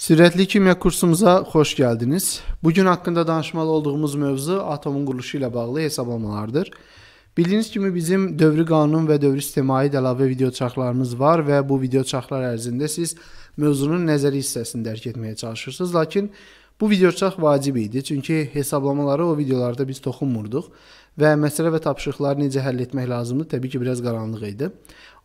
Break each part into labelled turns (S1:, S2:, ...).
S1: Sürətli kimya kursumuza xoş gəldiniz. Bu gün haqqında danışmalı olduğumuz mövzu atomun quruluşu ilə bağlı hesablamalardır. Bildiyiniz kimi bizim dövrü qanun və dövrü sistemə aid əlavə video çarxlarımız var və bu video çarxlar ərzində siz mövzunun nəzəri hissəsini dərk etməyə çalışırsınız. Lakin bu video çarx vacib idi, çünki hesablamalara o videolarda biz toxunmurduq və məsələ və tapşırıqları necə həll etmək lazımdır təbii ki, biraz qaranlıq idi.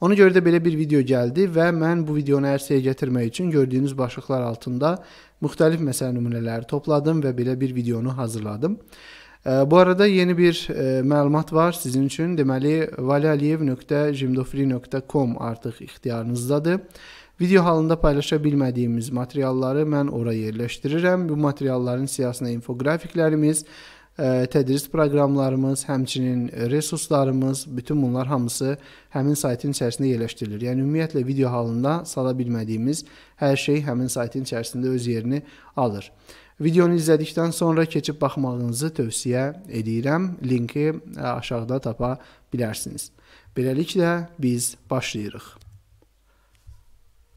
S1: Ona görə də belə bir video gəldi və mən bu videonu ərsəyə gətirmək üçün gördüyünüz başlıqlar altında müxtəlif məsələ nümunələri topladım və belə bir videonu hazırladım. Bu arada yeni bir məlumat var sizin üçün. Deməli, valialiyev.jimdofri.com artıq ixtiyarınızdadır. Video halında paylaşa bilmədiyimiz materialları mən ora yerləşdirirəm. Bu materialların siyasına infoqrafiklərimiz, tədris proqramlarımız, həmçinin resurslarımız, bütün bunlar hamısı həmin saytın içərisində yerləşdirilir. Yəni ümumiyyətlə video halında sala bilmədiyimiz hər şey həmin saytın içərisində öz yerini alır. Videonu izlədikdən sonra keçib baxmağınızı tövsiyə edirəm. Linki e, aşağıda tapa bilərsiniz. Beləliklə biz başlayırıq.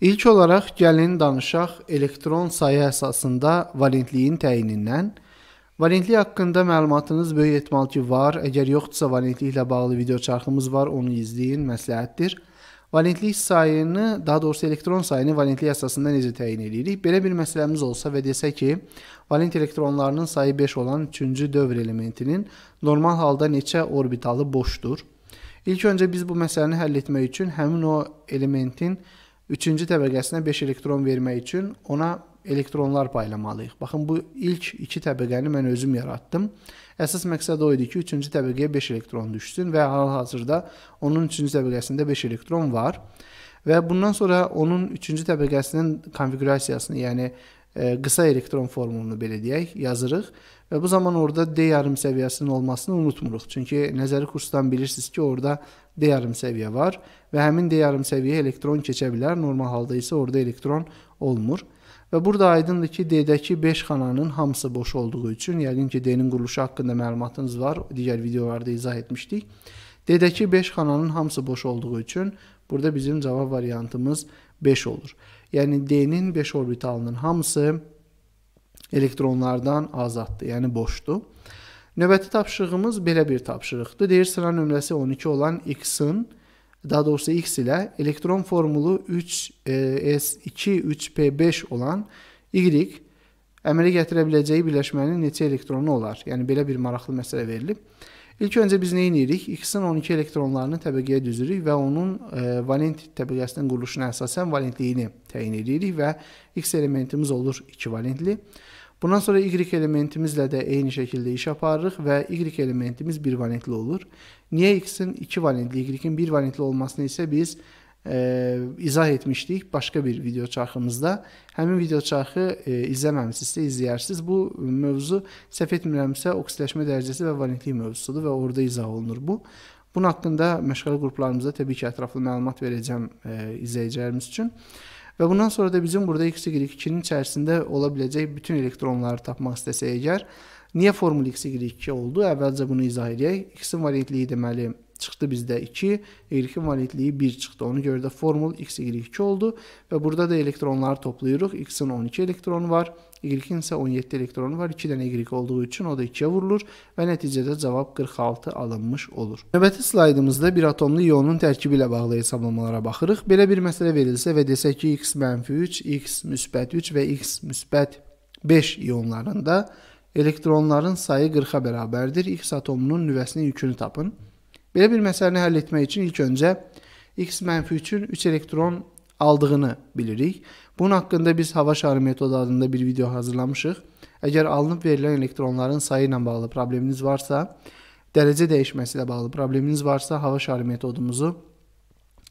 S1: İlk olaraq gəlin danışaq elektron sayı əsasında valentliyin təyinindən, Valentlik haqqında məlumatınız böyük ehtimal ki var. Əgər yoxdursa valentliklə bağlı video çarxımız var, onu izləyin, məsləhətdir. Valentlik sayını, daha doğrusu elektron sayını valentlik əsasında necə təyin edirik? Belə bir məsələmiz olsa və desək ki, valent elektronlarının sayı 5 olan 3-cü dövr elementinin normal halda neçə orbitalı boşdur? İlk öncə biz bu məsələni həll etmək üçün həmin o elementin 3-cü təbəqəsinə 5 elektron vermək üçün ona elektronlar paylamalıyıq. Baxın bu ilk 2 təbəqəni mən özüm yaratdım. Əsas məqsəd o idi ki, 3-cü təbəqəyə 5 elektron düşsün və hal-hazırda onun 3-cü təbəqəsində 5 elektron var. Və bundan sonra onun 3-cü təbəqəsinin konfiqurasiyasını, yəni ə, e, qısa elektron formulunu belə deyək, yazırıq və bu zaman orada D yarım səviyyəsinin olmasını unutmuruq. Çünki nəzəri kursdan bilirsiniz ki, orada D yarım səviyyə var və həmin D yarım səviyyə elektron keçə bilər. Normal halda isə orada elektron olmur. Və burada aydındır ki, D-dəki 5 xananın hamısı boş olduğu üçün, yəqin ki, D-nin quruluşu haqqında məlumatınız var, digər videolarda izah etmişdik. D-dəki 5 xananın hamısı boş olduğu üçün burada bizim cavab variantımız 5 olur. Yəni D-nin 5 orbitalının hamısı elektronlardan azaddır, yəni boşdur. Növbəti tapşırığımız belə bir tapşırıqdır. Deyir sıra nömrəsi 12 olan X-in daha doğrusu X ile elektron formulu 3S2-3P5 e, olan Y əmələ gətirə biləcəyi birləşmənin neçə elektronu olar? Yəni belə bir maraqlı məsələ verilib. İlk öncə biz nə edirik? X-in 12 elektronlarını təbəqəyə düzürük və onun e, valent təbəqəsinin quruluşuna əsasən valentliyini təyin edirik və X elementimiz olur 2 valentli. Bundan sonra y elementimizlə də eyni şəkildə iş aparırıq və y elementimiz bir valentli olur. Niyə x-in 2 valentli, y-in 1 valentli olmasını isə biz e, izah etmişdik başqa bir video çarxımızda. Həmin video çarxı e, izləməmisinizsə izləyərsiniz. Bu mövzu səhv etmirəmsə oksidləşmə dərəcəsi və valentlik mövzusudur və orada izah olunur bu. Bunun haqqında məşğələ qruplarımızda təbii ki, ətraflı məlumat verəcəm e, izləyicilərimiz üçün. Və bundan sonra da bizim burada x-y2-nin içərisində ola biləcək bütün elektronları tapmaq istəsək əgər, niyə formul x-y2 oldu? Əvvəlcə bunu izah edək. x-in variantliyi deməli çıxdı bizdə 2, Y-2 valentliyi 1 çıxdı. Ona görə də formul X, Y-2 oldu və burada da elektronları toplayırıq. X-in 12 elektronu var, Y-in isə 17 elektronu var. 2 dənə Y olduğu üçün o da 2-yə vurulur və nəticədə cavab 46 alınmış olur. Növbəti slaydımızda bir atomlu ionun tərkibi ilə bağlı hesablamalara baxırıq. Belə bir məsələ verilsə və desək ki, X mənfi 3, X müsbət 3 və X müsbət 5 ionlarında elektronların sayı 40-a bərabərdir. X atomunun nüvəsinin yükünü tapın. Belə bir məsələni həll etmək üçün ilk öncə x mənfi 3-ün 3 elektron aldığını bilirik. Bunun haqqında biz hava şarı metodu adında bir video hazırlamışıq. Əgər alınıb verilən elektronların sayı ilə bağlı probleminiz varsa, dərəcə dəyişməsi ilə bağlı probleminiz varsa, hava şarı metodumuzu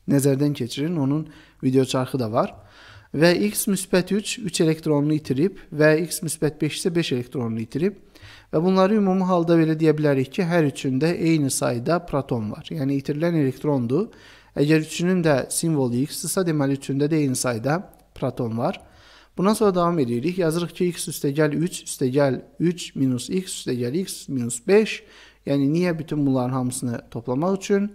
S1: nəzərdən keçirin. Onun video çarxı da var. Və x müsbət 3 3 elektronunu itirib və x müsbət 5 isə 5 elektronunu itirib. Və bunları ümumi halda belə deyə bilərik ki, hər üçündə eyni sayda proton var. Yəni itirilən elektrondur. Əgər üçünün də simvolu x-dirsə, deməli üçündə də eyni sayda proton var. Bundan sonra davam edirik. Yazırıq ki, x üstəgəl 3 üstəgəl 3 minus x üstəgəl x minus 5. Yəni niyə bütün bunların hamısını toplamaq üçün?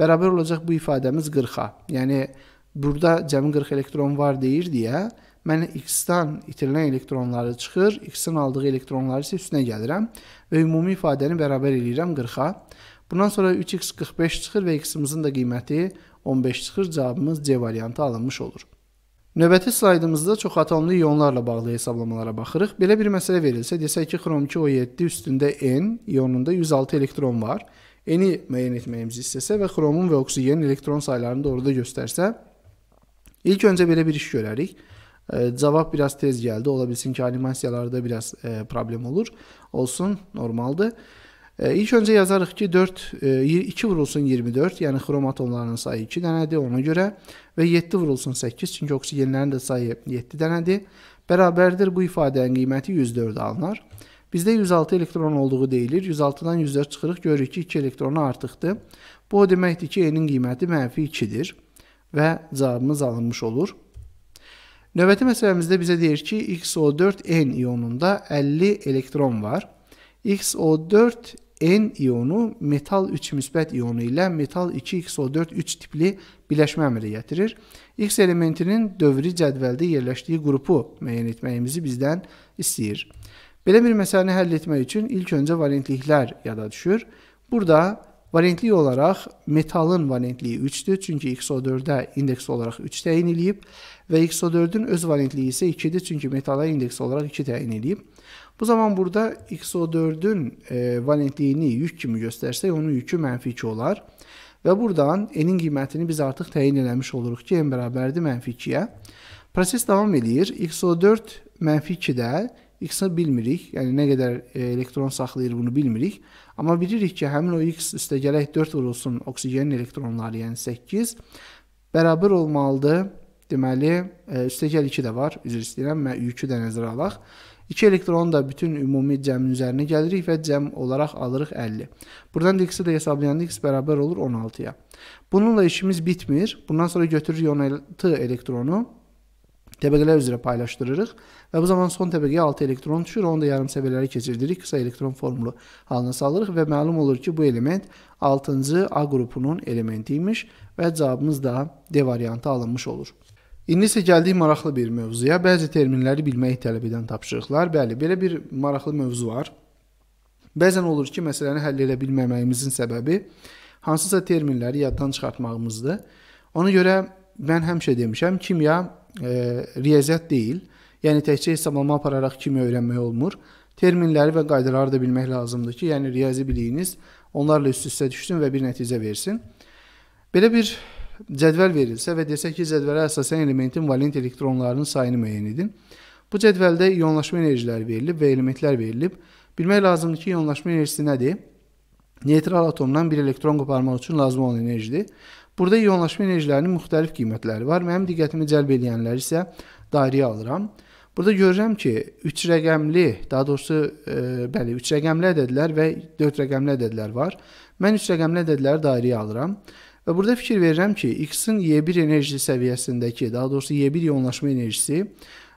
S1: Bərabər olacaq bu ifadəmiz 40-a. Yəni burada cəmi 40 elektron var deyir deyə Mən X-dan itirilən elektronları çıxır, X-in aldığı elektronları isə üstünə gəlirəm və ümumi ifadəni bərabər eləyirəm 40-a. Bundan sonra 3x 45 çıxır və x-imizin də qiyməti 15 çıxır. Cavabımız C variantı alınmış olur. Növbəti slaydımızda çox atomlu ionlarla bağlı hesablamalara baxırıq. Belə bir məsələ verilsə, desək ki, xrom 2O7 üstündə N ionunda 106 elektron var. N-i müəyyən etməyimizi istəsə və xromun və oksigenin elektron saylarını da orada göstərsə, ilk öncə belə bir iş görərik. Cavab biraz tez gəldi. Ola bilsin ki, animasiyalarda biraz e, problem olur. Olsun, normaldır. İlk öncə yazarıq ki, 4 2 e, vurulsun 24, yəni xrom atomlarının sayı 2 dənədir ona görə və 7 vurulsun 8, çünki oksigenlərin də sayı 7 dənədir. Bərabərdir bu ifadənin qiyməti 104 alınar. Bizdə 106 elektron olduğu deyilir. 106-dan 104 çıxırıq, görürük ki, 2 elektronu artıqdır. Bu o deməkdir ki, E-nin qiyməti mənfi 2-dir və cavabımız alınmış olur. Növbəti məsələmizdə bizə deyir ki, XO4N ionunda 50 elektron var. XO4N ionu metal 3 müsbət ionu ilə metal 2XO4-3 tipli birləşmə əmələ gətirir. X elementinin dövri cədvəldə yerləşdiyi qrupu müəyyən etməyimizi bizdən istəyir. Belə bir məsələni həll etmək üçün ilk öncə valentliklər yada düşür. Burada Valentlik olaraq metalın valentliyi 3-dür, çünki XO4-də indeks olaraq 3 təyin eləyib və XO4-ün öz valentliyi isə 2-dir, çünki metala indeks olaraq 2 təyin eləyib. Bu zaman burada XO4-ün e, valentliyini yük kimi göstərsək, onun yükü mənfi 2 olar. Və buradan N-in qiymətini biz artıq təyin eləmiş oluruq ki, N bərabərdir mənfi 2-yə. Proses davam edir. XO4 mənfi 2-də X-ı bilmirik, yəni nə qədər e, elektron saxlayır bunu bilmirik. Amma bilirik ki, həmin o x üstə gələk 4 vurulsun oksigenin elektronları, yəni 8 bərabər olmalıdır. Deməli, e, üstəgəl 2 də var, üzr istəyirəm, mən Y2 də nəzərə alaq. 2 elektron da bütün ümumi cəmin üzərinə gəlirik və cəm olaraq alırıq 50. Buradan da x-i də hesablayanda x bərabər olur 16-ya. Bununla işimiz bitmir. Bundan sonra götürürük 16 elektronu təbəqələr üzrə paylaşdırırıq və bu zaman son təbəqəyə 6 elektron düşür, onu da yarım səviyyələrə keçirdirik, qısa elektron formulu halına salırıq və məlum olur ki, bu element 6-cı A qrupunun elementi imiş və cavabımız da D variantı alınmış olur. İndi isə gəldik maraqlı bir mövzuya. Bəzi terminləri bilmək tələb edən tapşırıqlar. Bəli, belə bir maraqlı mövzu var. Bəzən olur ki, məsələni həll edə bilməməyimizin səbəbi hansısa terminləri yaddan çıxartmağımızdır. Ona görə mən həmişə demişəm, kimya e, riyaziyyat deyil. Yəni təkcə hesablama apararaq kimya öyrənmək olmur. Terminləri və qaydaları da bilmək lazımdır ki, yəni riyazi biliyiniz onlarla üst-üstə düşsün və bir nəticə versin. Belə bir cədvəl verilsə və desək ki, cədvələ əsasən elementin valent elektronlarının sayını müəyyən edin. Bu cədvəldə ionlaşma enerjiləri verilib və elementlər verilib. Bilmək lazımdır ki, ionlaşma enerjisi nədir? Neytral atomdan bir elektron qoparmaq üçün lazım olan enerjidir. Burada ionlaşma enerjilərinin müxtəlif qiymətləri var. Mənim diqqətimi cəlb edənləri isə dairəyə alıram. Burada görürəm ki, 3 rəqəmli, daha doğrusu e, bəli, 3 rəqəmli ədədlər və 4 rəqəmli ədədlər var. Mən 3 rəqəmli ədədləri dairəyə alıram və burada fikir verirəm ki, X-in Y1 enerji səviyyəsindəki, daha doğrusu Y1 ionlaşma enerjisi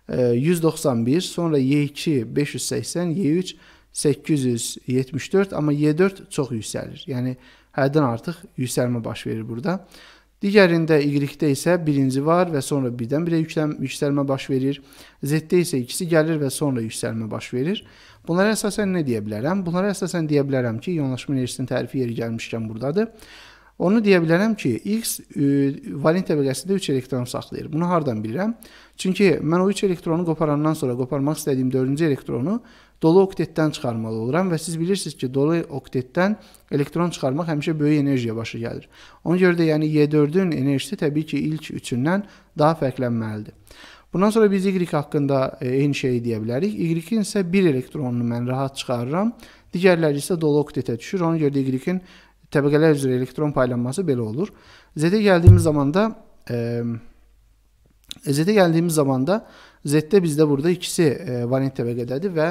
S1: e, 191, sonra Y2 580, Y3 874, amma Y4 çox yüksəlir. Yəni həddən artıq yüksəlmə baş verir burada. Digərində Y-də isə birinci var və sonra birdən-birə yüksəlmə baş verir. Z-də isə ikisi gəlir və sonra yüksəlmə baş verir. Bunlara əsasən nə deyə bilərəm? Bunlara əsasən deyə bilərəm ki, yoğunlaşma enerjisinin tərifi yeri gəlmişkən buradadır. Onu deyə bilərəm ki, X e, valent təbəqəsində 3 elektron saxlayır. Bunu hardan bilirəm? Çünki mən o 3 elektronu qoparandan sonra qoparmaq istədiyim 4-cü elektronu dolu oktetdən çıxarmalı oluram və siz bilirsiniz ki, dolu oktetdən elektron çıxarmaq həmişə böyük enerjiyə başı gəlir. Ona görə də yəni Y4-ün enerjisi təbii ki, ilk üçündən daha fərqlənməlidir. Bundan sonra biz Y haqqında e, eyni şeyi deyə bilərik. Y-in isə 1 elektronunu mən rahat çıxarıram. Digərləri isə dolu oktetə düşür. Ona görə də Y-in təbəqələr üzrə elektron paylanması belə olur. Z-ə gəldiyimiz zaman da e, Z-ə gəldiyimiz zaman da Z-də bizdə burada ikisi e, variant təbəqədədir və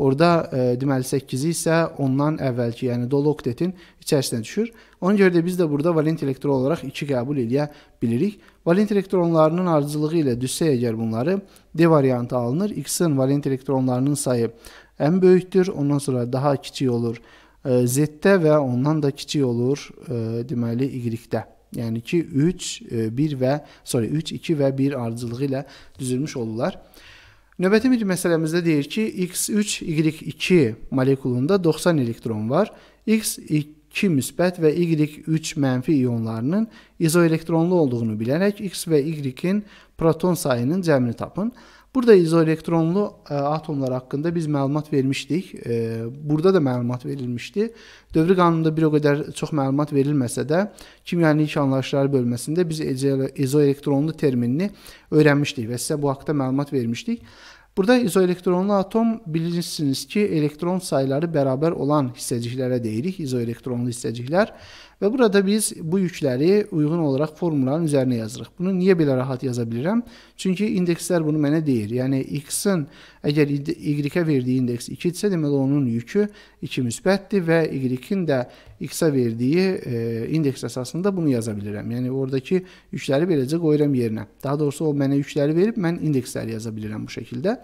S1: orada e, deməli 8-i isə ondan əvvəlki, yəni dolu oktetin içərisinə düşür. Ona görə də biz də burada valent elektron olaraq 2 qəbul edə bilirik. Valent elektronlarının ardıcılığı ilə düşsə əgər bunları D variantı alınır. X-in valent elektronlarının sayı ən böyükdür, ondan sonra daha kiçik olur. E, Z-də və ondan da kiçik olur, e, deməli Y-də. Yəni ki 3, 1 e, və sorry 3, 2 və 1 ardıcılığı ilə düzülmüş olurlar. Növbəti bir məsələmizdə deyir ki, X3, Y2 molekulunda 90 elektron var. X2 müsbət və Y3 mənfi ionlarının izoelektronlu olduğunu bilərək X və Y-in proton sayının cəmini tapın. Burada izoelektronlu e, atomlar haqqında biz məlumat vermişdik. E, burada da məlumat verilmişdi. Dövrü qanununda bir o qədər çox məlumat verilməsə də, kimyanın ilk anlayışları bölməsində biz izoelektronlu terminini öyrənmişdik və sizə bu haqqda məlumat vermişdik. Burada izoelektronlu atom bilirsiniz ki, elektron sayıları bərabər olan hissəciklərə deyirik, izoelektronlu hissəciklər. Və burada biz bu yükləri uyğun olaraq formulların üzərinə yazırıq. Bunu niyə belə rahat yaza bilirəm? Çünki indekslər bunu mənə deyir. Yəni x-in əgər y-ə verdiyi indeks 2 isə deməli onun yükü 2 müsbətdir və y-in də x-ə verdiyi e, indeks əsasında bunu yaza bilirəm. Yəni oradakı yükləri beləcə qoyuram yerinə. Daha doğrusu o mənə yükləri verib mən indeksləri yaza bilirəm bu şəkildə.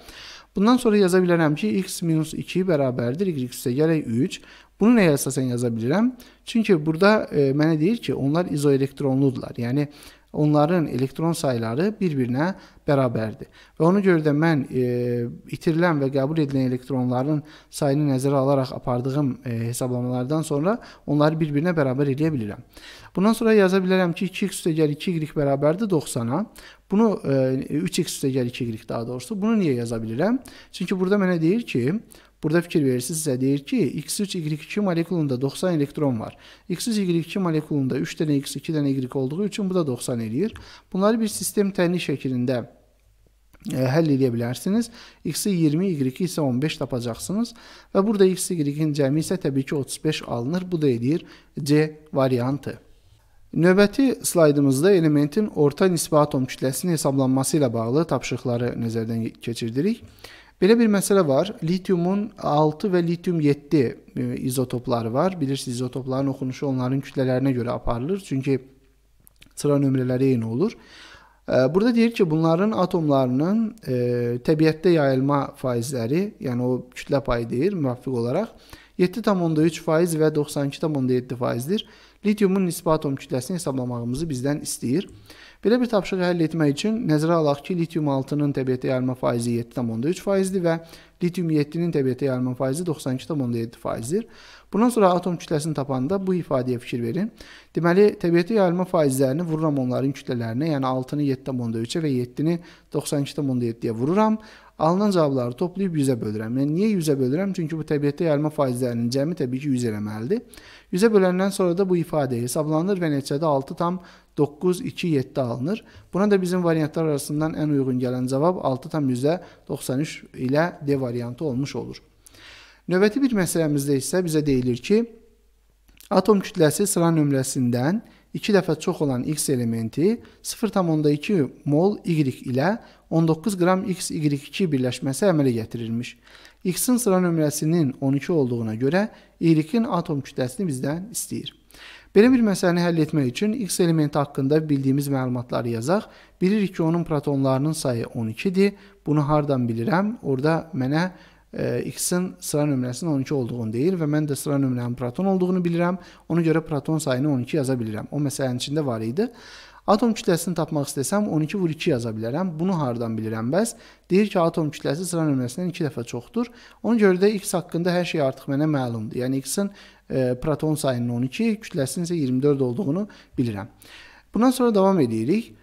S1: Bundan sonra yaza bilərəm ki, x minus 2 bərabərdir, y üstə gələk 3. Bunu nəyə əsasən yaza bilirəm? Çünki burada e, mənə deyir ki, onlar izoelektronludular. Yəni onların elektron sayları bir-birinə bərabərdir. Və ona görə də mən e, itirilən və qəbul edilən elektronların sayını nəzərə alaraq apardığım e, hesablamalardan sonra onları bir-birinə bərabər edə bilirəm. Bundan sonra yaza bilərəm ki, 2x üstəgəl 2y bərabərdir 90-a. Bunu e, 3x üstəgəl 2y daha doğrusu. Bunu niyə yaza bilirəm? Çünki burada mənə deyir ki, Burada fikir verirsinizsə deyir ki, X3, Y2 molekulunda 90 elektron var. X3, Y2 molekulunda 3 dənə X, 2 dənə Y olduğu üçün bu da 90 eləyir. Bunları bir sistem tənli şəklində e, həll edə bilərsiniz. X-i 20, Y-i isə 15 tapacaqsınız və burada X, Y-in cəmi isə təbii ki 35 alınır. Bu da eləyir C variantı. Növbəti slaydımızda elementin orta nisbi atom kütləsinin hesablanması ilə bağlı tapşırıqları nəzərdən keçirdirik. Belə bir məsələ var. Litiumun 6 və litium 7 e, izotopları var. Bilirsiniz, izotopların oxunuşu onların kütlələrinə görə aparılır. Çünki sıra nömrələri eyni olur. E, burada deyir ki, bunların atomlarının e, təbiətdə yayılma faizləri, yəni o kütlə payı deyir müvafiq olaraq 7.3% və 92.7%-dir. Litiumun nisbi atom kütləsini hesablamağımızı bizdən istəyir. E, Belə bir tapşırığı həll etmək üçün nəzərə alaq ki, litium 6-nın təbiətə yayılma faizi 7.3%-dir və litium 7-nin təbiətə yayılma faizi 92.7%-dir. Bundan sonra atom kütləsini tapanda bu ifadəyə fikir verin. Deməli, təbiətə yayılma faizlərini vururam onların kütlələrinə, yəni 6-nı 7.3-ə və 7-ni 92.7-yə vururam. Alınan cavabları toplayıb 100-ə bölürəm. Yəni niyə 100-ə bölürəm? Çünki bu təbiətdə yayılma faizlərinin cəmi təbii ki 100 eləməlidir. 100-ə böləndən sonra da bu ifadə hesablanır və nəticədə 6 tam 9, 2, 7 alınır. Buna da bizim variantlar arasından ən uyğun gələn cavab 6 tam 93 ilə D variantı olmuş olur. Növbəti bir məsələmizdə isə bizə deyilir ki, atom kütləsi sıra nömrəsindən 1 2 dəfə çox olan x elementi 0,2 mol y ilə 19 qram xy2 birləşməsi əmələ gətirilmiş. X-in sıra nömrəsinin 12 olduğuna görə Y-in atom kütləsini bizdən istəyir. Belə bir məsələni həll etmək üçün X elementi haqqında bildiyimiz məlumatları yazaq. Bilirik ki, onun protonlarının sayı 12-dir. Bunu hardan bilirəm? Orada mənə 12 X-in sıra nömrəsinin 12 olduğunu deyir və mən də sıra nömrənin proton olduğunu bilirəm. Ona görə proton sayını 12 yaza bilirəm. O məsələnin içində var idi. Atom kütləsini tapmaq istəsəm 12 vur 2 yaza bilərəm. Bunu hardan bilirəm bəs? Deyir ki, atom kütləsi sıra nömrəsindən 2 dəfə çoxdur. Ona görə də x haqqında hər şey artıq mənə məlumdur. Yəni x-in e, proton sayının 12, kütləsinin isə 24 olduğunu bilirəm. Bundan sonra davam edirik.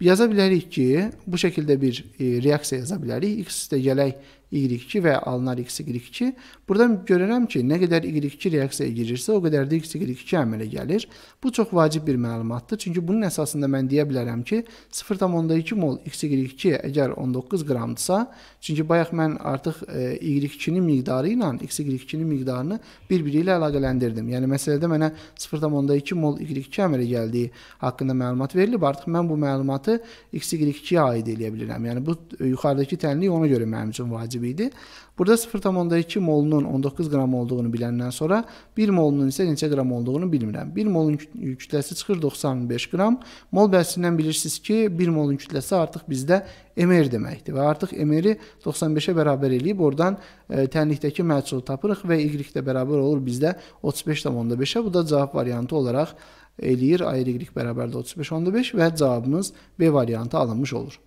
S1: Yaza bilərik ki, bu şəkildə bir e, reaksiya yaza bilərik. X istə gələk Y2 və alınar X, Y2. Buradan görürəm ki, nə qədər Y2 reaksiyaya girirsə, o qədər də X, Y2 əmələ gəlir. Bu çox vacib bir məlumatdır. Çünki bunun əsasında mən deyə bilərəm ki, 0,2 mol X, Y2 əgər 19 qramdırsa, çünki bayaq mən artıq Y2-nin e, miqdarı ilə X, Y2-nin miqdarını bir-biri ilə əlaqələndirdim. Yəni, məsələdə mənə 0,2 mol Y2 əmələ gəldiyi haqqında məlumat verilib. Artıq mən bu məlumatı X, Y2-yə aid edə bilirəm. Yəni, bu e, yuxarıdakı tənlik ona görə mənim üçün vacibdir vacib idi. Burada 0,2 molunun 19 qram olduğunu biləndən sonra 1 molunun isə neçə qram olduğunu bilmirəm. 1 molun kütləsi çıxır 95 qram. Mol bəhsindən bilirsiniz ki, 1 molun kütləsi artıq bizdə MR deməkdir və artıq MR-i 95-ə bərabər eləyib oradan e, tənlikdəki məhsulu tapırıq və Y də bərabər olur bizdə 35,5-ə. Bu da cavab variantı olaraq eləyir. AY bərabər 35,5 və cavabımız B variantı alınmış olur.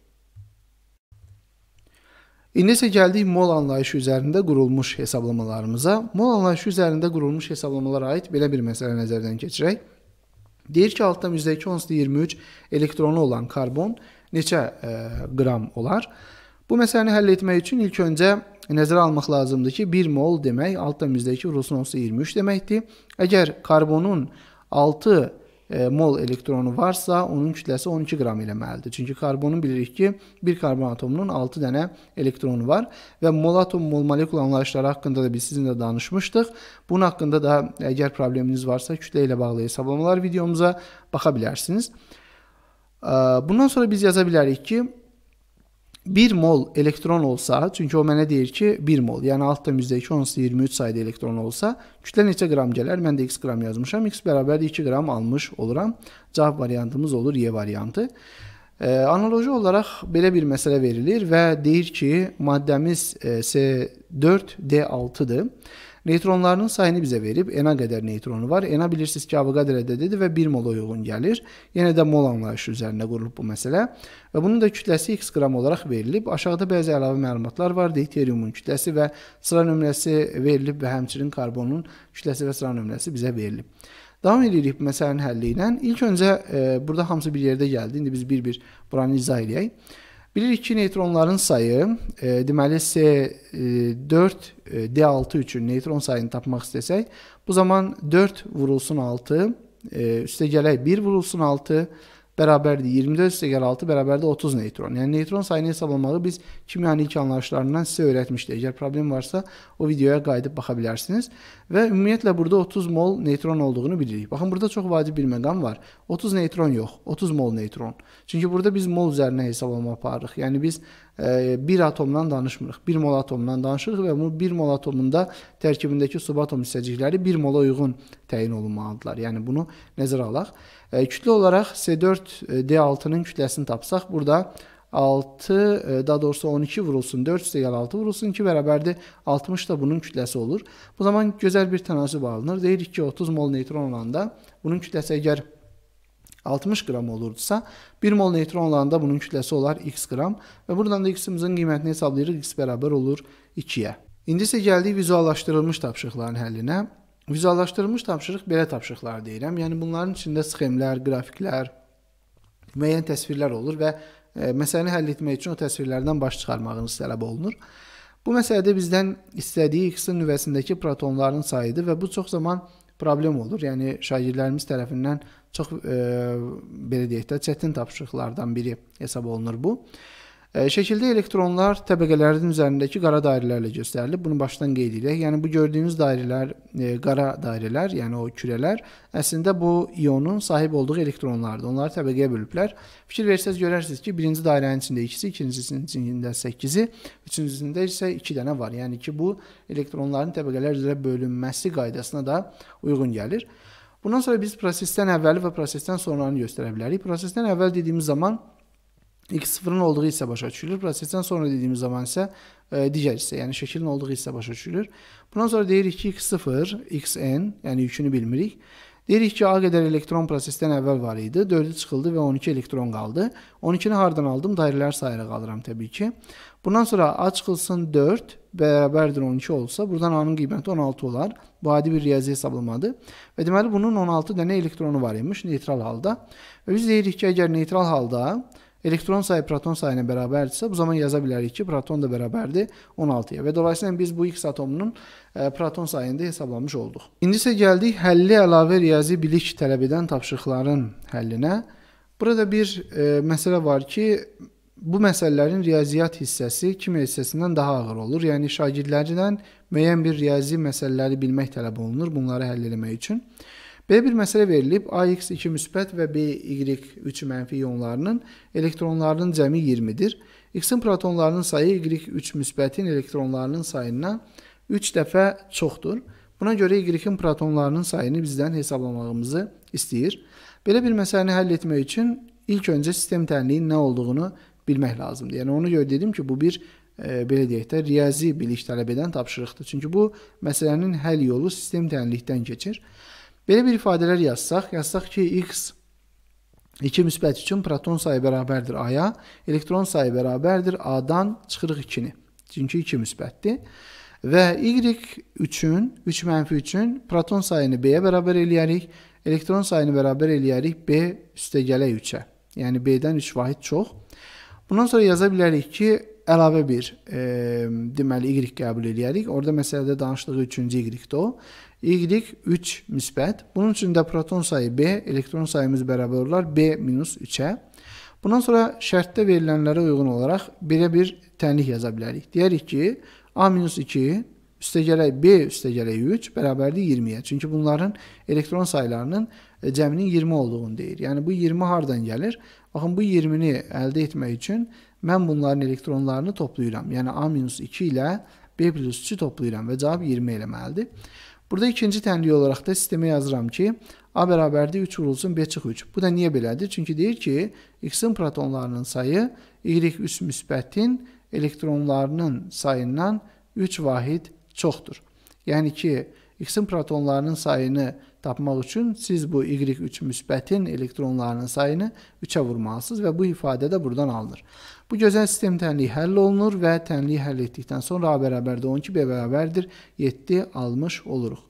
S1: İndi e, isə gəldik mol anlayışı üzərində qurulmuş hesablamalarımıza. Mol anlayışı üzərində qurulmuş hesablamalara aid belə bir məsələ nəzərdən keçirək. Deyir ki, altdan %2-23 elektronu olan karbon neçə ə, e, qram olar? Bu məsələni həll etmək üçün ilk öncə nəzərə almaq lazımdır ki, 1 mol demək altdan %2 vurulsun 23 deməkdir. Əgər karbonun 6 E, mol elektronu varsa, onun kütləsi 12 qram eləməlidir. Çünki karbonun bilirik ki, bir karbon atomunun 6 dənə elektronu var və mol atom, mol molekul anlayışları haqqında da biz sizinlə danışmışdıq. Bunun haqqında da əgər probleminiz varsa, kütlə ilə bağlı hesablamalar videomuza baxa bilərsiniz. E, bundan sonra biz yaza bilərik ki, 1 mol elektron olsa, çünki o mənə deyir ki, 1 mol, yəni 6,2 onsu 23 sayda elektron olsa, kütlə neçə qram gələr? Mən də x qram yazmışam. x bərabərdir 2 qram almış oluram. Cavab variantımız olur Y variantı. E, analoji olaraq belə bir məsələ verilir və deyir ki, maddəmiz C4D6-dır. E, Neytronlarının sayını bizə verib, n-a qədər neytronu var. n-a bilirsiniz ki, Avogadro ədədidir və 1 mola uyğun gəlir. Yenə də mol anlayışı üzərində qurulub bu məsələ. Və bunun da kütləsi x qram olaraq verilib. Aşağıda bəzi əlavə məlumatlar var. Deuteriumun kütləsi və sıra nömrəsi verilib və həmçinin karbonun kütləsi və sıra nömrəsi bizə verilib. Davam edirik məsələnin həlli ilə. İlk öncə e, burada hamısı bir yerdə gəldi. İndi biz bir-bir buranı izah edək. Bilirik ki, neytronların sayı, e, deməli C4 e, D6 e, üçün neytron sayını tapmaq istəsək, bu zaman 4 vurulsun 6, e, üstə gələk 1 vurulsun 6, bərabərdir 24 üstəgəl 6 bərabərdir 30 neytron. Yəni neytron sayını hesablamağı biz kimyanın ilk anlayışlarından sizə öyrətmişdik. Əgər problem varsa o videoya qayıdıb baxa bilərsiniz. Və ümumiyyətlə burada 30 mol neytron olduğunu bilirik. Baxın burada çox vacib bir məqam var. 30 neytron yox, 30 mol neytron. Çünki burada biz mol üzərinə hesablama aparırıq. Yəni biz bir atomdan danışmırıq. 1 mol atomdan danışırıq və bu 1 mol atomunda tərkibindəki subatom hissəcikləri 1 mola uyğun təyin olunmalıdırlar. Yəni bunu nəzərə alaq. Kütlə olaraq C4D6-nın e, kütləsini tapsaq, burada 6 e, daha doğrusu 12 vurulsun 4 üstəgəl 6 vurulsun ki bərabərdir 60 da bunun kütləsi olur. Bu zaman gözəl bir tənasüb alınır. Deyirik ki 30 mol neytron olanda bunun kütləsi əgər 60 qram olurdusa, 1 mol neytronlarında bunun kütləsi olar x qram və buradan da x-imizin qiymətini hesablayırıq, x bərabər olur 2-yə. İndi isə gəldik vizuallaşdırılmış tapşırıqların həllinə. Vizuallaşdırılmış tapşırıq belə tapşırıqlar deyirəm. Yəni bunların içində sxemlər, qrafiklər, müəyyən təsvirlər olur və e, məsələni həll etmək üçün o təsvirlərdən baş çıxarmağınız tələb olunur. Bu məsələdə bizdən istədiyi X-in nüvəsindəki protonların sayıdır və bu çox zaman problem olur. Yəni şagirdlərimiz tərəfindən çox e, belə deyək də çətin tapşırıqlardan biri hesab olunur bu. Şəkildə elektronlar təbəqələrinin üzərindəki qara dairələrlə göstərilib. Bunu başdan qeyd edək. Yəni bu gördüyünüz dairələr e, qara dairələr, yəni o kürələr əslində bu ionun sahib olduğu elektronlardır. Onları təbəqəyə bölüblər. Fikir versəz görərsiniz ki, birinci dairənin içində 2-si, ikincisinin içində 8-i, üçüncüsündə isə 2 dənə var. Yəni ki, bu elektronların təbəqələr üzrə bölünməsi qaydasına da uyğun gəlir. Bundan sonra biz prosesdən əvvəli və prosesdən sonranı göstərə bilərik. Prosesdən əvvəl dediyimiz zaman X0'ın olduğu hisse başa düşülür. Prosesten sonra dediğimiz zaman ise e, diğer hisse yani şəkilin olduğu hisse başa düşülür. Bundan sonra deyirik ki X0, Xn yani yükünü bilmirik. Deyirik ki A qədər elektron prosesten əvvəl var idi. 4-ü ve və 12 elektron kaldı. 12-ni hardan aldım? Daireler sayarak alıram tabii ki. Bundan sonra A çıxılsın 4 bərabərdir 12 olsa, buradan A-nın qiyməti 16 olar. Bu adi bir riyazi hesablamadı. Ve demeli bunun 16 dənə elektronu var imiş neytral halda. Ve biz deyirik ki, əgər neytral halda elektron sayı proton sayına bərabərdirsə, bu zaman yaza bilərik ki, proton da bərabərdir 16-ya və dolayısıyla biz bu X atomunun e, proton sayını da hesablamış olduq. İndi isə gəldik həlli əlavə riyazi bilik tələb edən tapşırıqların həllinə. Burada bir e, məsələ var ki, bu məsələlərin riyaziyyat hissəsi kimya hissəsindən daha ağır olur. Yəni şagirdlərdən müəyyən bir riyazi məsələləri bilmək tələb olunur bunları həll etmək üçün. B bir məsələ verilib, AX2 müsbət və BY3 mənfi ionlarının elektronlarının cəmi 20-dir. X-in protonlarının sayı Y3 müsbətin elektronlarının sayından 3 dəfə çoxdur. Buna görə Y-in protonlarının sayını bizdən hesablamağımızı istəyir. Belə bir məsələni həll etmək üçün ilk öncə sistem tənliyin nə olduğunu bilmək lazımdır. Yəni ona görə dedim ki, bu bir e, belə deyək də riyazi bilik tələb edən tapşırıqdır. Çünki bu məsələnin həll yolu sistem tənlikdən keçir. Belə bir ifadələr yazsaq, yazsaq ki, x 2 müsbət üçün proton sayı bərabərdir A-ya, elektron sayı bərabərdir A-dan çıxırıq 2-ni. Çünki 2 müsbətdir. Və Y üçün, 3 mənfi üçün proton sayını B-yə bərabər eləyərik, elektron sayını bərabər eləyərik B üstə gələk 3-ə. Yəni B-dən 3 vahid çox. Bundan sonra yaza bilərik ki, əlavə bir e, deməli y qəbul eləyərik. Orda məsələdə danışdığı 3-cü y-dir o. Y 3 müsbət. Bunun üçün də proton sayı B, elektron sayımız bərabər olar B minus 3-ə. Bundan sonra şərtdə verilənlərə uyğun olaraq belə bir tənlik yaza bilərik. Deyərik ki, A minus 2 üstə gələk B üstə gələk 3 bərabərdir 20-yə. Çünki bunların elektron saylarının e, cəminin 20 olduğunu deyir. Yəni bu 20 hardan gəlir? Baxın bu 20-ni əldə etmək üçün mən bunların elektronlarını toplayıram. Yəni A minus 2 ilə B plus 3-ü toplayıram və cavab 20 eləməlidir. Burada ikinci tənliyi olaraq da sistemə yazıram ki, A bərabərdir 3 vurulsun B çıx 3. Bu da niyə belədir? Çünki deyir ki, X-in protonlarının sayı Y3 müsbətin elektronlarının sayından 3 vahid çoxdur. Yəni ki, X-in protonlarının sayını tapmaq üçün siz bu Y3 müsbətin elektronlarının sayını 3-ə vurmalısınız və bu ifadə də buradan alınır. Bu gözəl sistem tənliyi həll olunur və tənliyi həll etdikdən sonra A bərabərdir 12 B bərabərdir 7 almış oluruq.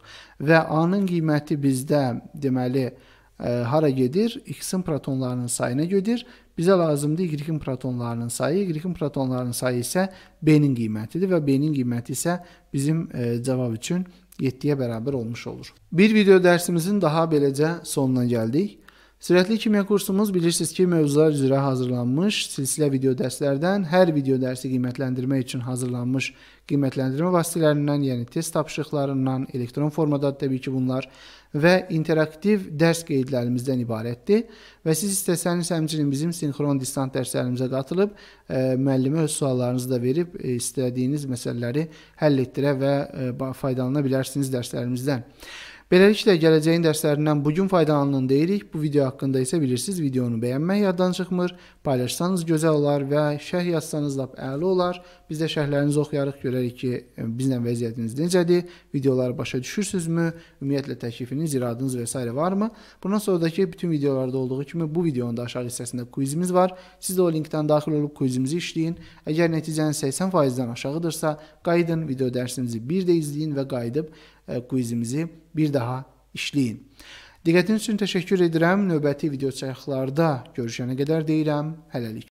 S1: Və A-nın qiyməti bizdə deməli ə, e, hara gedir? X-in protonlarının sayına gedir. Bizə lazımdır Y-in protonlarının sayı. Y-in protonlarının sayı isə B-nin qiymətidir və B-nin qiyməti isə bizim ə, e, cavab üçün 7-yə bərabər olmuş olur. Bir video dərsimizin daha beləcə sonuna gəldik. Sürətli kimya kursumuz bilirsiniz ki, mövzular üzrə hazırlanmış silsilə video dərslərdən hər video dərsi qiymətləndirmə üçün hazırlanmış qiymətləndirmə vasitələrindən, yəni test tapşırıqlarından, elektron formada təbii ki, bunlar və interaktiv dərs qeydlərimizdən ibarətdir. Və siz istəsəniz həmçinin bizim sinxron distant dərslərimizə qatılıb, ə, e, müəllimə öz suallarınızı da verib, ə, e, istədiyiniz məsələləri həll etdirə və ə, e, faydalana bilərsiniz dərslərimizdən. Beləliklə gələcəyin dərslərindən bu gün faydalanın deyirik. Bu video haqqında isə bilirsiniz, videonu bəyənmək yaddan çıxmır. Paylaşsanız gözəl olar və şərh yazsanız lap əla olar. Biz də şərhlərinizi oxuyarıq görərik ki, e, bizlə vəziyyətiniz necədir? Videoları başa düşürsünüzmü? Ümumiyyətlə təklifiniz, iradınız və s. varmı? Bundan sonrakı bütün videolarda olduğu kimi bu videonun da aşağı hissəsində quizimiz var. Siz də o linkdən daxil olub quizimizi işləyin. Əgər nəticəniz 80%-dən aşağıdırsa, qayıdın, video dərsimizi bir də izləyin və qayıdıb E, quizimizi bir daha işləyin. Diqqətiniz üçün təşəkkür edirəm. Növbəti video çərxlarda görüşənə qədər deyirəm, hələlik.